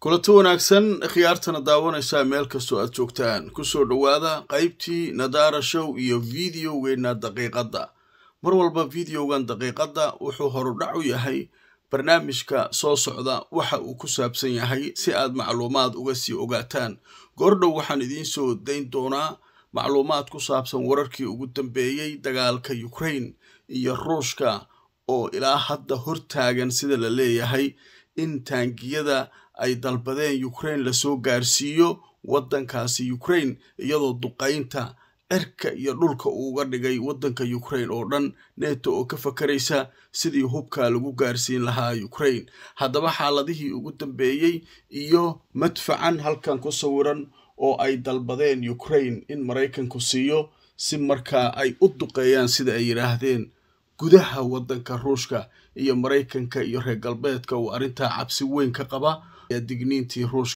kulanto wanaagsan khiyaartana daawanaysaa meel kastoo aad joogtaan kusoo dhowaada qaybtii nadaara show iyo videogeenna daqiiqadda mar walba videogan daqiiqadda wuxuu horudhac u yahay barnaamijka soo socda waxa uu ku saabsan yahay si aad macluumaad uga sii ogaataan goordhow waxaan idiin soo dayn doonaa macluumaad ku saabsan wararkii ugu dambeeyey dagaalka ukrain iyo ruushka oo ilaa hadda hortaagan sida la leeyahay in taangiyada ay dalbadeen ukraine lasoo gaarsiiyo waddankaasi ukraine iyadoo duqaynta cerka iyo dhulka uuga dhigay waddanka ukraine oo dhan neto oo ka fakaraysa sidii hubkaa lagu gaarsiin lahaa ukraine haddaba xaaladihii ugu dambeeyey iyo madfacan halkan ku sawiran oo ay dalbadeen ukraine in maraykanku siiyo si markaa ay u duqeeyaan sida ay yidhaahdeen gudaha waddanka ruushka iyo maraykanka iyo reer galbeedka uu arrintaa cabsi weyn ka qabaa digniintii ruushka